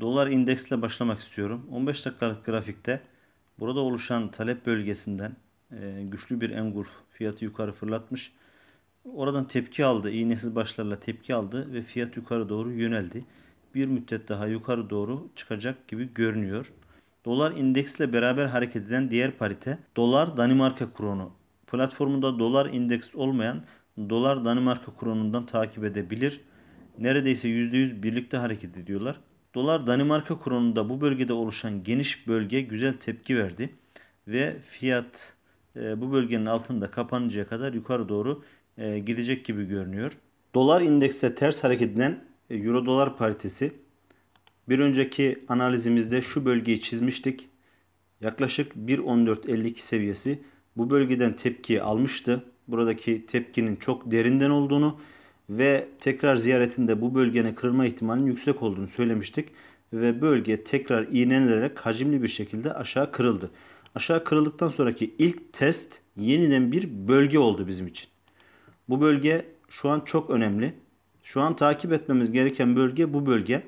dolar indeksle başlamak istiyorum. 15 dakikalık grafikte burada oluşan talep bölgesinden e, güçlü bir engulf fiyatı yukarı fırlatmış. Oradan tepki aldı. İğnesiz başlarla tepki aldı ve fiyat yukarı doğru yöneldi. Bir müddet daha yukarı doğru çıkacak gibi görünüyor. Dolar indeksle beraber hareket eden diğer parite dolar Danimarka kronu. Platformunda dolar indeks olmayan dolar Danimarka kronundan takip edebilir. Neredeyse %100 birlikte hareket ediyorlar. Dolar Danimarka kurununda bu bölgede oluşan geniş bölge güzel tepki verdi ve fiyat e, bu bölgenin altında kapanıncaya kadar yukarı doğru e, gidecek gibi görünüyor. Dolar indekste ters hareket eden e, euro dolar paritesi bir önceki analizimizde şu bölgeyi çizmiştik. Yaklaşık 1.14.52 seviyesi bu bölgeden tepki almıştı. Buradaki tepkinin çok derinden olduğunu ve tekrar ziyaretinde bu bölgene kırılma ihtimalinin yüksek olduğunu söylemiştik ve bölge tekrar iğnelenerek hacimli bir şekilde aşağı kırıldı. Aşağı kırıldıktan sonraki ilk test yeniden bir bölge oldu bizim için. Bu bölge şu an çok önemli. Şu an takip etmemiz gereken bölge bu bölge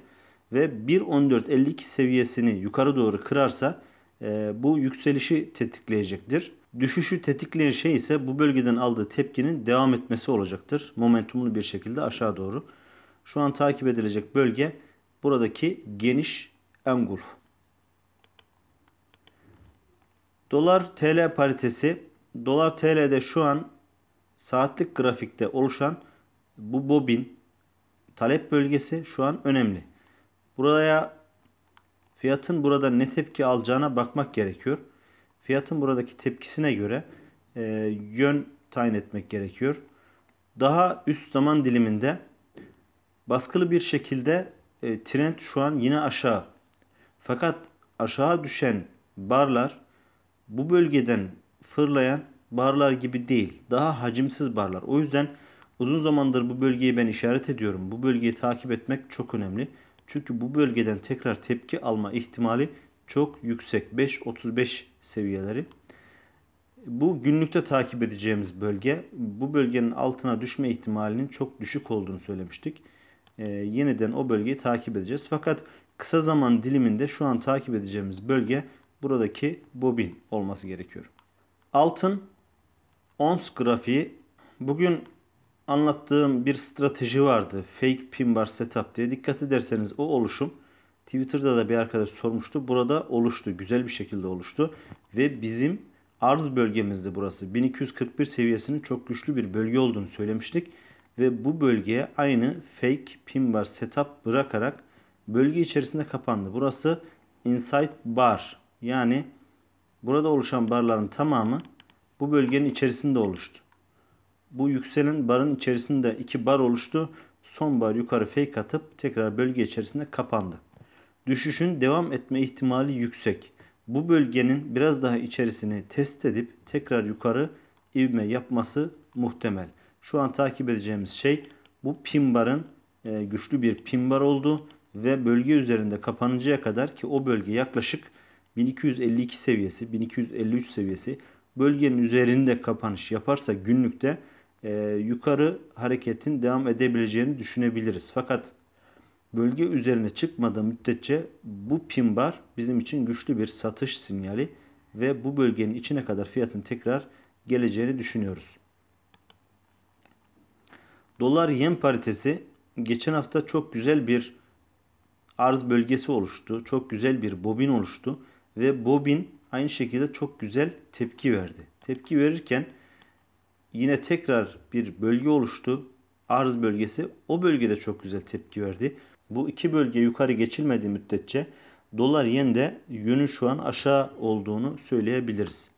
ve 1.14.52 seviyesini yukarı doğru kırarsa e, bu yükselişi tetikleyecektir. Düşüşü tetikleyen şey ise bu bölgeden aldığı tepkinin devam etmesi olacaktır. Momentumunu bir şekilde aşağı doğru. Şu an takip edilecek bölge buradaki geniş engulf. Dolar TL paritesi Dolar TL'de şu an saatlik grafikte oluşan bu bobin talep bölgesi şu an önemli. Buraya fiyatın burada ne tepki alacağına bakmak gerekiyor fiyatın buradaki tepkisine göre e, yön tayin etmek gerekiyor. Daha üst zaman diliminde baskılı bir şekilde e, trend şu an yine aşağı. Fakat aşağı düşen barlar bu bölgeden fırlayan barlar gibi değil. Daha hacimsiz barlar. O yüzden uzun zamandır bu bölgeyi ben işaret ediyorum. Bu bölgeyi takip etmek çok önemli. Çünkü bu bölgeden tekrar tepki alma ihtimali çok yüksek. 5.35 seviyeleri. Bu günlükte takip edeceğimiz bölge. Bu bölgenin altına düşme ihtimalinin çok düşük olduğunu söylemiştik. E, yeniden o bölgeyi takip edeceğiz. Fakat kısa zaman diliminde şu an takip edeceğimiz bölge buradaki bobin olması gerekiyor. Altın ons grafiği bugün anlattığım bir strateji vardı. Fake pin bar setup diye dikkat ederseniz o oluşum Twitter'da da bir arkadaş sormuştu. Burada oluştu. Güzel bir şekilde oluştu. Ve bizim arz bölgemizde burası. 1241 seviyesinin çok güçlü bir bölge olduğunu söylemiştik. Ve bu bölgeye aynı fake pin bar setup bırakarak bölge içerisinde kapandı. Burası inside bar. Yani burada oluşan barların tamamı bu bölgenin içerisinde oluştu. Bu yükselen barın içerisinde iki bar oluştu. Son bar yukarı fake atıp tekrar bölge içerisinde kapandı. Düşüşün devam etme ihtimali yüksek. Bu bölgenin biraz daha içerisini test edip tekrar yukarı ivme yapması muhtemel. Şu an takip edeceğimiz şey bu pin barın e, güçlü bir pin bar oldu ve bölge üzerinde kapanıncaya kadar ki o bölge yaklaşık 1252 seviyesi 1253 seviyesi bölgenin üzerinde kapanış yaparsa günlükte e, yukarı hareketin devam edebileceğini düşünebiliriz. Fakat bölge üzerine çıkmadığı müddetçe bu pin bar bizim için güçlü bir satış sinyali ve bu bölgenin içine kadar fiyatın tekrar geleceğini düşünüyoruz. Dolar yen paritesi geçen hafta çok güzel bir arz bölgesi oluştu. Çok güzel bir bobin oluştu ve bobin aynı şekilde çok güzel tepki verdi. Tepki verirken yine tekrar bir bölge oluştu. Arz bölgesi o bölgede çok güzel tepki verdi. Bu iki bölge yukarı geçilmediği müddetçe dolar yen de yönü şu an aşağı olduğunu söyleyebiliriz.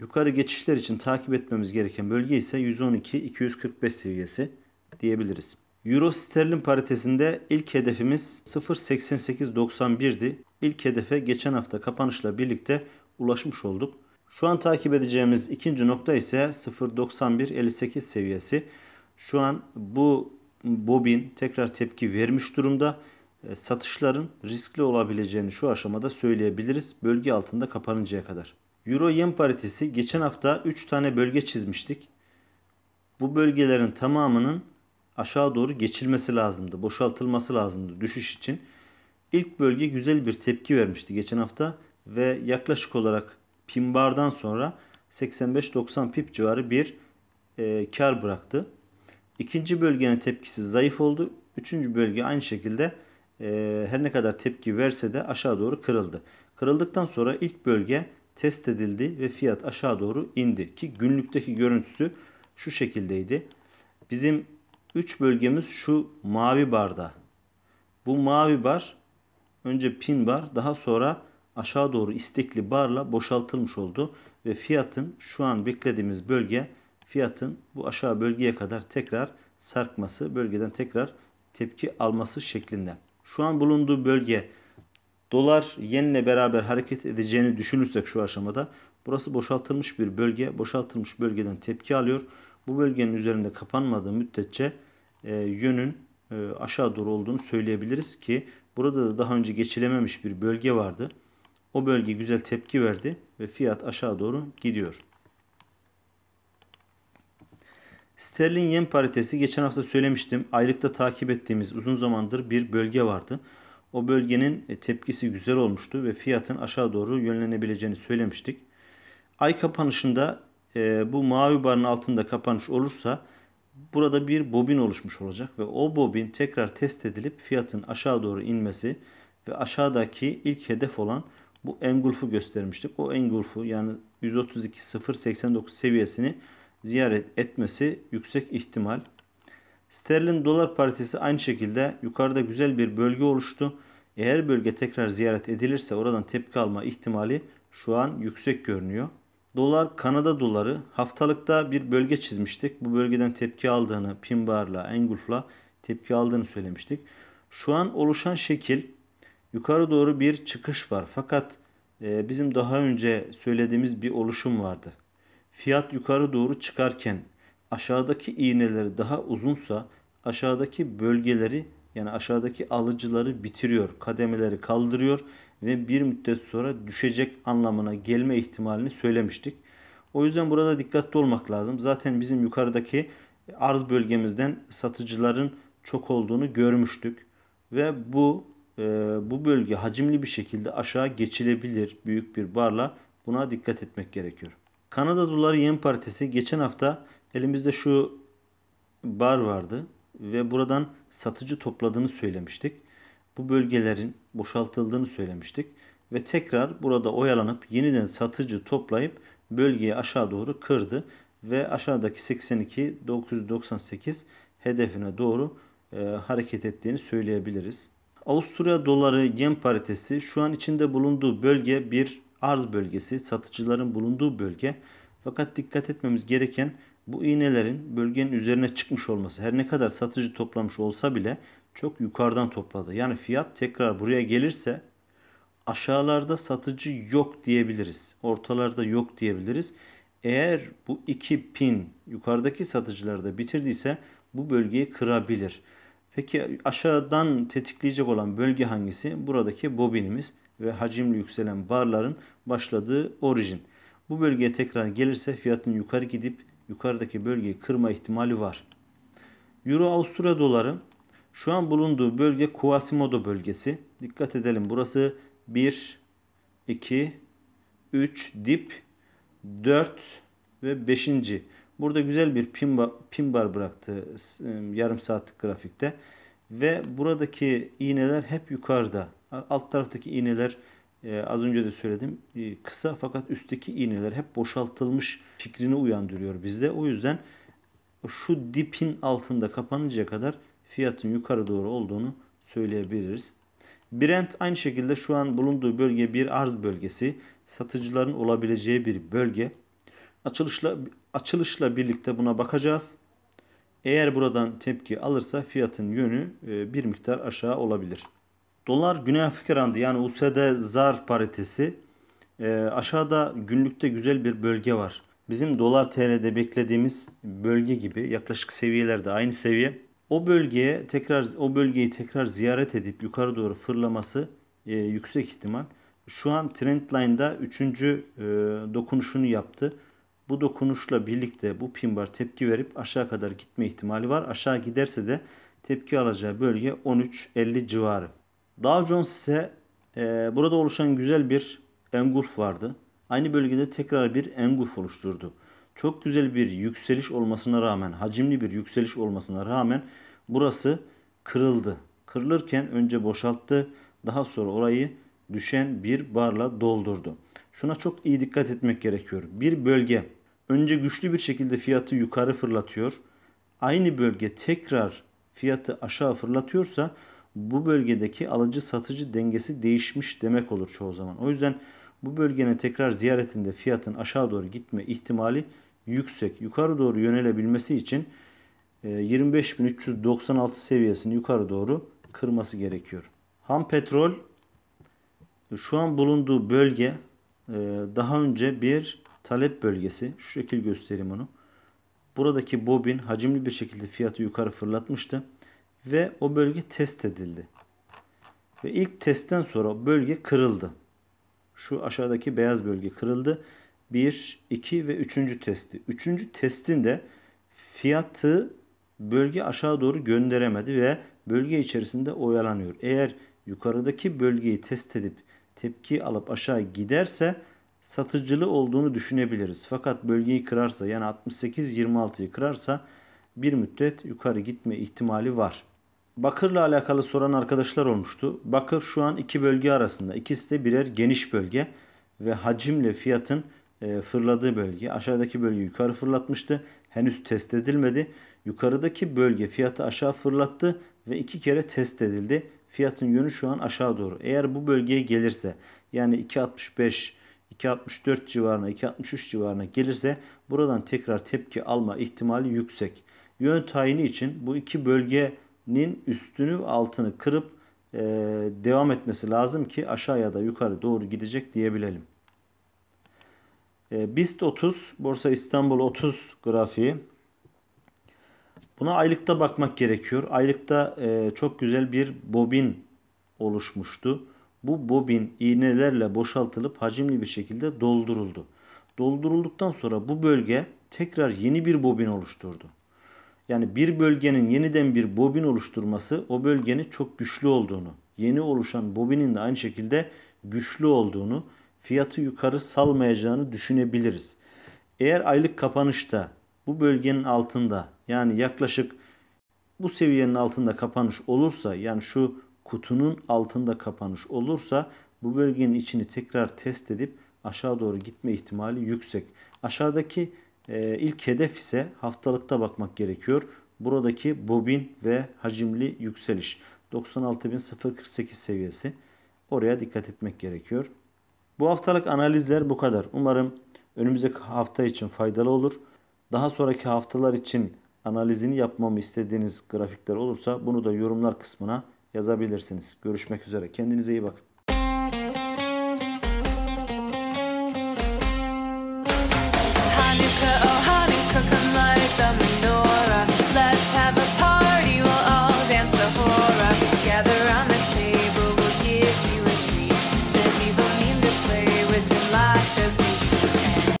Yukarı geçişler için takip etmemiz gereken bölge ise 112-245 seviyesi diyebiliriz. Euro sterlin paritesinde ilk hedefimiz 0.8891'di. İlk hedefe geçen hafta kapanışla birlikte ulaşmış olduk. Şu an takip edeceğimiz ikinci nokta ise 0.9158 seviyesi. Şu an bu bobin tekrar tepki vermiş durumda. E, satışların riskli olabileceğini şu aşamada söyleyebiliriz. Bölge altında kapanıncaya kadar. Euro yen paritesi geçen hafta 3 tane bölge çizmiştik. Bu bölgelerin tamamının aşağı doğru geçilmesi lazımdı. Boşaltılması lazımdı düşüş için. İlk bölge güzel bir tepki vermişti geçen hafta ve yaklaşık olarak pimbardan sonra 85-90 pip civarı bir e, kar bıraktı. İkinci bölgenin tepkisi zayıf oldu. Üçüncü bölge aynı şekilde e, her ne kadar tepki verse de aşağı doğru kırıldı. Kırıldıktan sonra ilk bölge test edildi ve fiyat aşağı doğru indi. Ki günlükteki görüntüsü şu şekildeydi. Bizim 3 bölgemiz şu mavi barda. Bu mavi bar önce pin bar daha sonra aşağı doğru istekli barla boşaltılmış oldu. Ve fiyatın şu an beklediğimiz bölge fiyatın bu aşağı bölgeye kadar tekrar sarkması, bölgeden tekrar tepki alması şeklinde. Şu an bulunduğu bölge dolar yenle beraber hareket edeceğini düşünürsek şu aşamada burası boşaltılmış bir bölge. Boşaltılmış bölgeden tepki alıyor. Bu bölgenin üzerinde kapanmadığı müddetçe e, yönün e, aşağı doğru olduğunu söyleyebiliriz ki burada da daha önce geçilememiş bir bölge vardı. O bölge güzel tepki verdi ve fiyat aşağı doğru gidiyor. Sterlin yen paritesi geçen hafta söylemiştim. Aylıkta takip ettiğimiz uzun zamandır bir bölge vardı. O bölgenin e, tepkisi güzel olmuştu ve fiyatın aşağı doğru yönlenebileceğini söylemiştik. Ay kapanışında e, bu mavi barın altında kapanış olursa burada bir bobin oluşmuş olacak ve o bobin tekrar test edilip fiyatın aşağı doğru inmesi ve aşağıdaki ilk hedef olan bu engulfu göstermiştik. O engulfu yani 132.089 seviyesini ziyaret etmesi yüksek ihtimal. Sterlin dolar paritesi aynı şekilde yukarıda güzel bir bölge oluştu. Eğer bölge tekrar ziyaret edilirse oradan tepki alma ihtimali şu an yüksek görünüyor. Dolar Kanada doları haftalıkta bir bölge çizmiştik. Bu bölgeden tepki aldığını Pimbar'la, Engulf'la tepki aldığını söylemiştik. Şu an oluşan şekil yukarı doğru bir çıkış var. Fakat e, bizim daha önce söylediğimiz bir oluşum vardı. Fiyat yukarı doğru çıkarken aşağıdaki iğneleri daha uzunsa aşağıdaki bölgeleri yani aşağıdaki alıcıları bitiriyor, kademeleri kaldırıyor ve bir müddet sonra düşecek anlamına gelme ihtimalini söylemiştik. O yüzden burada dikkatli olmak lazım. Zaten bizim yukarıdaki arz bölgemizden satıcıların çok olduğunu görmüştük ve bu e, bu bölge hacimli bir şekilde aşağı geçilebilir büyük bir barla. Buna dikkat etmek gerekiyor. Kanada Doları Yen Partisi geçen hafta elimizde şu bar vardı ve buradan satıcı topladığını söylemiştik. Bu bölgelerin boşaltıldığını söylemiştik ve tekrar burada oyalanıp yeniden satıcı toplayıp bölgeyi aşağı doğru kırdı ve aşağıdaki 82 998 hedefine doğru e, hareket ettiğini söyleyebiliriz. Avusturya doları yen paritesi şu an içinde bulunduğu bölge bir arz bölgesi, satıcıların bulunduğu bölge. Fakat dikkat etmemiz gereken bu iğnelerin bölgenin üzerine çıkmış olması. Her ne kadar satıcı toplamış olsa bile çok yukarıdan topladı. Yani fiyat tekrar buraya gelirse aşağılarda satıcı yok diyebiliriz. Ortalarda yok diyebiliriz. Eğer bu iki pin yukarıdaki satıcılarda bitirdiyse bu bölgeyi kırabilir. Peki aşağıdan tetikleyecek olan bölge hangisi? Buradaki bobinimiz ve hacimli yükselen barların başladığı orijin. Bu bölgeye tekrar gelirse fiyatın yukarı gidip yukarıdaki bölgeyi kırma ihtimali var. Euro Avusturya doları şu an bulunduğu bölge Quasimodo bölgesi. Dikkat edelim burası 1, 2, 3 dip, 4 ve 5. Burada güzel bir pin, bar, pin bar bıraktı yarım saatlik grafikte. Ve buradaki iğneler hep yukarıda. Alt taraftaki iğneler e, az önce de söyledim e, kısa fakat üstteki iğneler hep boşaltılmış fikrini uyandırıyor bizde. O yüzden şu dipin altında kapanıncaya kadar fiyatın yukarı doğru olduğunu söyleyebiliriz. Brent aynı şekilde şu an bulunduğu bölge bir arz bölgesi. Satıcıların olabileceği bir bölge. Açılışla, açılışla birlikte buna bakacağız. Eğer buradan tepki alırsa fiyatın yönü e, bir miktar aşağı olabilir. Dolar Güney Afrika randı yani USD zar paritesi e, aşağıda günlükte güzel bir bölge var. Bizim dolar TL'de beklediğimiz bölge gibi yaklaşık seviyelerde aynı seviye. O bölgeye tekrar o bölgeyi tekrar ziyaret edip yukarı doğru fırlaması e, yüksek ihtimal. Şu an trendline'da 3. E, dokunuşunu yaptı. Bu dokunuşla birlikte bu pin bar tepki verip aşağı kadar gitme ihtimali var. Aşağı giderse de tepki alacağı bölge 13.50 civarı. Dow Jones ise e, burada oluşan güzel bir engulf vardı. Aynı bölgede tekrar bir engulf oluşturdu. Çok güzel bir yükseliş olmasına rağmen, hacimli bir yükseliş olmasına rağmen burası kırıldı. Kırılırken önce boşalttı, daha sonra orayı düşen bir barla doldurdu. Şuna çok iyi dikkat etmek gerekiyor. Bir bölge Önce güçlü bir şekilde fiyatı yukarı fırlatıyor. Aynı bölge tekrar fiyatı aşağı fırlatıyorsa bu bölgedeki alıcı satıcı dengesi değişmiş demek olur çoğu zaman. O yüzden bu bölgenin tekrar ziyaretinde fiyatın aşağı doğru gitme ihtimali yüksek. Yukarı doğru yönelebilmesi için 25.396 e, seviyesini yukarı doğru kırması gerekiyor. Ham petrol şu an bulunduğu bölge e, daha önce bir talep bölgesi şu şekil göstereyim onu. Buradaki bobin hacimli bir şekilde fiyatı yukarı fırlatmıştı ve o bölge test edildi. Ve ilk testten sonra bölge kırıldı. Şu aşağıdaki beyaz bölge kırıldı. 1, 2 ve 3. testi. 3. testinde fiyatı bölge aşağı doğru gönderemedi ve bölge içerisinde oyalanıyor. Eğer yukarıdaki bölgeyi test edip tepki alıp aşağı giderse satıcılı olduğunu düşünebiliriz. Fakat bölgeyi kırarsa yani 68-26'yı kırarsa bir müddet yukarı gitme ihtimali var. Bakır'la alakalı soran arkadaşlar olmuştu. Bakır şu an iki bölge arasında. İkisi de birer geniş bölge ve hacimle fiyatın e, fırladığı bölge. Aşağıdaki bölge yukarı fırlatmıştı. Henüz test edilmedi. Yukarıdaki bölge fiyatı aşağı fırlattı ve iki kere test edildi. Fiyatın yönü şu an aşağı doğru. Eğer bu bölgeye gelirse yani 2.65 2.64 civarına 2.63 civarına gelirse buradan tekrar tepki alma ihtimali yüksek. Yön tayini için bu iki bölgenin üstünü altını kırıp e, devam etmesi lazım ki aşağıya da yukarı doğru gidecek diyebilelim. E, BIST 30 Borsa İstanbul 30 grafiği Buna aylıkta bakmak gerekiyor. Aylıkta e, çok güzel bir bobin oluşmuştu. Bu bobin iğnelerle boşaltılıp hacimli bir şekilde dolduruldu. Doldurulduktan sonra bu bölge tekrar yeni bir bobin oluşturdu. Yani bir bölgenin yeniden bir bobin oluşturması o bölgenin çok güçlü olduğunu, yeni oluşan bobinin de aynı şekilde güçlü olduğunu, fiyatı yukarı salmayacağını düşünebiliriz. Eğer aylık kapanışta bu bölgenin altında yani yaklaşık bu seviyenin altında kapanış olursa yani şu kutunun altında kapanış olursa bu bölgenin içini tekrar test edip aşağı doğru gitme ihtimali yüksek. Aşağıdaki e, ilk hedef ise haftalıkta bakmak gerekiyor. Buradaki bobin ve hacimli yükseliş 96.048 seviyesi. Oraya dikkat etmek gerekiyor. Bu haftalık analizler bu kadar. Umarım önümüzdeki hafta için faydalı olur. Daha sonraki haftalar için analizini yapmamı istediğiniz grafikler olursa bunu da yorumlar kısmına yazabilirsiniz. Görüşmek üzere. Kendinize iyi bakın.